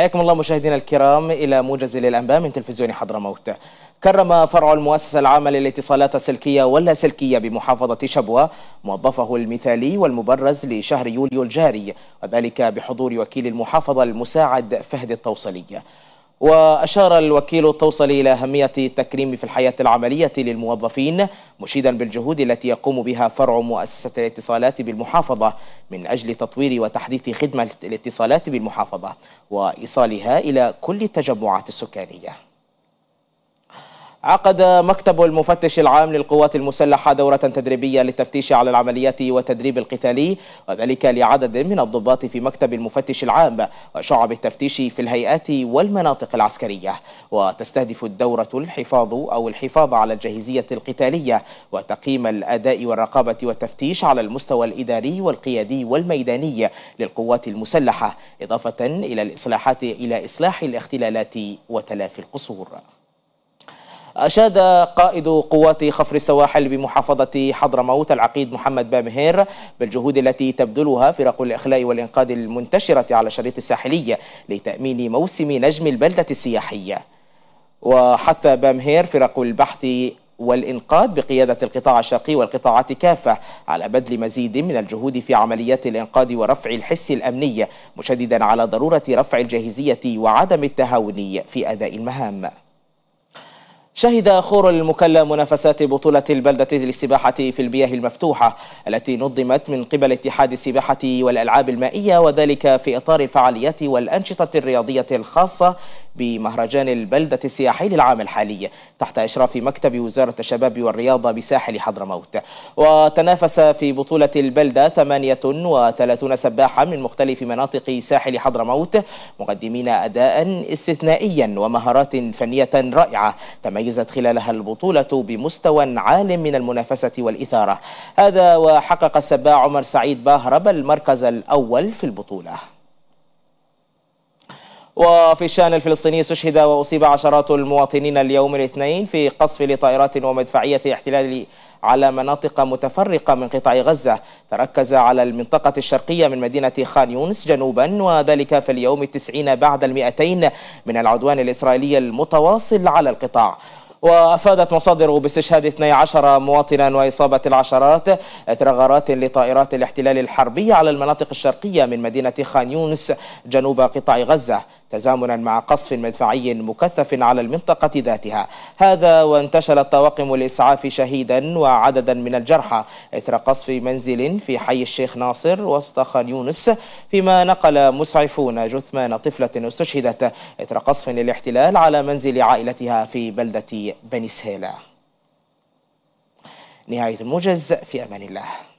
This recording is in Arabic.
حياكم الله مشاهدينا الكرام إلى موجز للأنباء من تلفزيون حضرموت كرم فرع المؤسسة العامة للاتصالات السلكية واللاسلكية بمحافظة شبوة موظفه المثالي والمبرز لشهر يوليو الجاري وذلك بحضور وكيل المحافظة المساعد فهد التوصلي وأشار الوكيل التوصلي إلى أهمية التكريم في الحياة العملية للموظفين مشيدا بالجهود التي يقوم بها فرع مؤسسة الاتصالات بالمحافظة من أجل تطوير وتحديث خدمة الاتصالات بالمحافظة وإيصالها إلى كل التجمعات السكانية عقد مكتب المفتش العام للقوات المسلحة دورة تدريبية للتفتيش على العمليات والتدريب القتالي وذلك لعدد من الضباط في مكتب المفتش العام وشعب التفتيش في الهيئات والمناطق العسكرية وتستهدف الدورة الحفاظ أو الحفاظ على الجاهزية القتالية وتقييم الأداء والرقابة والتفتيش على المستوى الإداري والقيادي والميداني للقوات المسلحة إضافة إلى الإصلاحات إلى إصلاح الاختلالات وتلافي القصور أشاد قائد قوات خفر السواحل بمحافظة حضرموت العقيد محمد بامهير بالجهود التي تبذلها فرق الإخلاء والإنقاذ المنتشرة على الشريط الساحلي لتأمين موسم نجم البلدة السياحية وحث بامهير فرق البحث والإنقاذ بقيادة القطاع الشرقي والقطاعات كافة على بذل مزيد من الجهود في عمليات الإنقاذ ورفع الحس الأمني مشددا على ضرورة رفع الجاهزية وعدم التهاون في أداء المهام شهد خور المكلا منافسات بطولة البلدة للسباحة في البياه المفتوحة التي نظمت من قبل اتحاد السباحة والألعاب المائية وذلك في إطار الفعاليات والأنشطة الرياضية الخاصة بمهرجان البلدة السياحي للعام الحالي تحت إشراف مكتب وزارة الشباب والرياضة بساحل حضرموت وتنافس في بطولة البلدة 38 سباحا من مختلف مناطق ساحل حضرموت مقدمين أداء استثنائيا ومهارات فنية رائعة تميز حيزت خلالها البطولة بمستوى عال من المنافسة والإثارة هذا وحقق السباع عمر سعيد باهرب المركز الأول في البطولة وفي الشان الفلسطيني استشهد وأصيب عشرات المواطنين اليوم الاثنين في قصف لطائرات ومدفعية احتلال على مناطق متفرقة من قطاع غزة تركز على المنطقة الشرقية من مدينة خان يونس جنوبا وذلك في اليوم التسعين بعد المئتين من العدوان الإسرائيلي المتواصل على القطاع وأفادت مصادر باستشهاد 12 مواطنا وإصابة العشرات إثر غارات لطائرات الاحتلال الحربي على المناطق الشرقية من مدينة خان يونس جنوب قطاع غزة تزامنا مع قصف مدفعي مكثف على المنطقة ذاتها هذا وانتشلت طواقم الإسعاف شهيدا وعددا من الجرحى إثر قصف منزل في حي الشيخ ناصر وسط خان يونس فيما نقل مسعفون جثمان طفلة استشهدت إثر قصف للاحتلال على منزل عائلتها في بلدة بني سهيلة نهاية الموجز في أمان الله